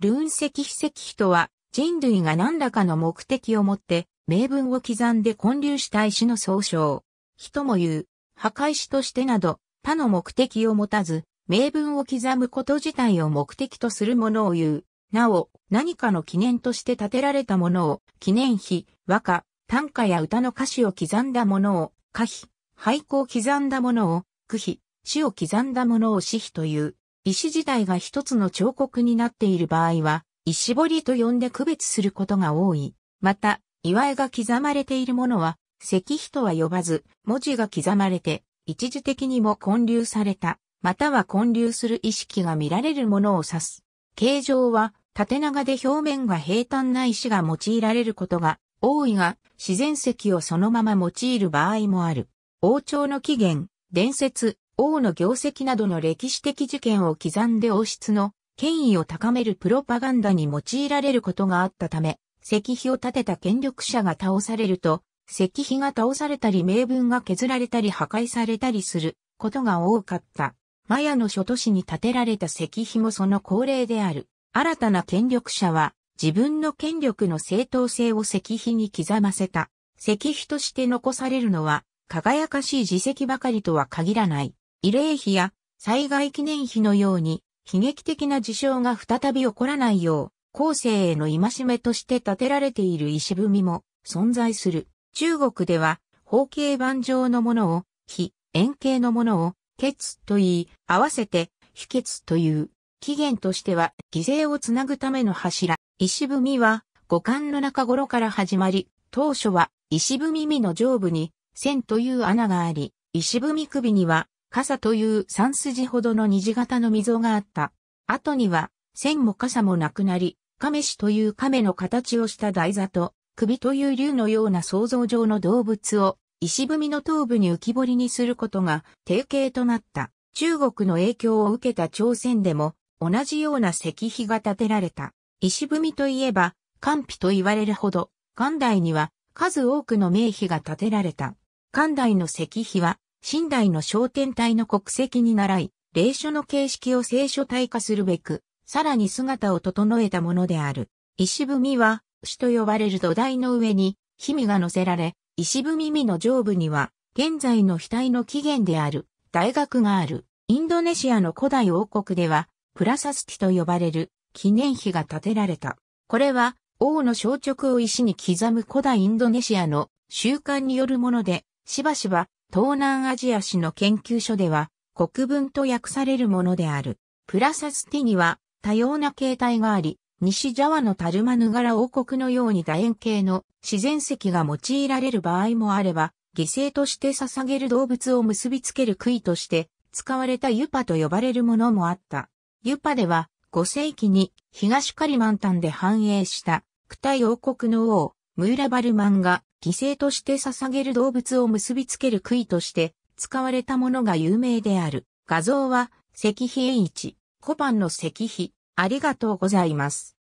ルーン石碑石碑とは、人類が何らかの目的を持って、名分を刻んで建立した石の総称。人も言う、墓石としてなど、他の目的を持たず、名分を刻むこと自体を目的とするものを言う。なお、何かの記念として建てられたものを、記念碑、和歌、短歌や歌の歌詞を刻んだものを、歌碑、俳句を刻んだものを、句碑、詩を刻んだものを詩碑という。石自体が一つの彫刻になっている場合は、石彫りと呼んで区別することが多い。また、岩絵が刻まれているものは、石碑とは呼ばず、文字が刻まれて、一時的にも混流された、または混流する意識が見られるものを指す。形状は、縦長で表面が平坦な石が用いられることが多いが、自然石をそのまま用いる場合もある。王朝の起源、伝説、王の業績などの歴史的事件を刻んで王室の権威を高めるプロパガンダに用いられることがあったため、石碑を建てた権力者が倒されると、石碑が倒されたり名文が削られたり破壊されたりすることが多かった。マヤの諸都市に建てられた石碑もその恒例である。新たな権力者は自分の権力の正当性を石碑に刻ませた。石碑として残されるのは輝かしい自石ばかりとは限らない。慰霊碑や災害記念碑のように、悲劇的な事象が再び起こらないよう、後世への戒めとして建てられている石踏みも存在する。中国では、方形板状のものを、非円形のものを、血と言い、合わせて、非血という、起源としては、犠牲をつなぐための柱。石踏みは、五感の中頃から始まり、当初は、石踏み身の上部に、線という穴があり、石踏み首には、傘という三筋ほどの虹型の溝があった。後には、線も傘もなくなり、亀氏という亀の形をした台座と、首という竜のような想像上の動物を、石踏みの頭部に浮き彫りにすることが定型となった。中国の影響を受けた朝鮮でも、同じような石碑が建てられた。石踏みといえば、官碑と言われるほど、寛代には数多くの名碑が建てられた。寛代の石碑は、神代の商店体の国籍に倣い、霊書の形式を聖書体化するべく、さらに姿を整えたものである。石踏みは、主と呼ばれる土台の上に、姫が乗せられ、石踏み身の上部には、現在の額の起源である、大学がある。インドネシアの古代王国では、プラサスティと呼ばれる記念碑が建てられた。これは、王の小直を石に刻む古代インドネシアの習慣によるもので、しばしば東南アジア史の研究所では、国文と訳されるものである。プラサスティには多様な形態があり、西ジャワのタルマヌガラ王国のように楕円形の自然石が用いられる場合もあれば、犠牲として捧げる動物を結びつける杭として使われたユパと呼ばれるものもあった。ユパでは5世紀に東カリマンタンで繁栄したクタイ王国の王、ムーラバルマンが犠牲として捧げる動物を結びつける杭として使われたものが有名である。画像は石碑一、コパンの石碑。ありがとうございます。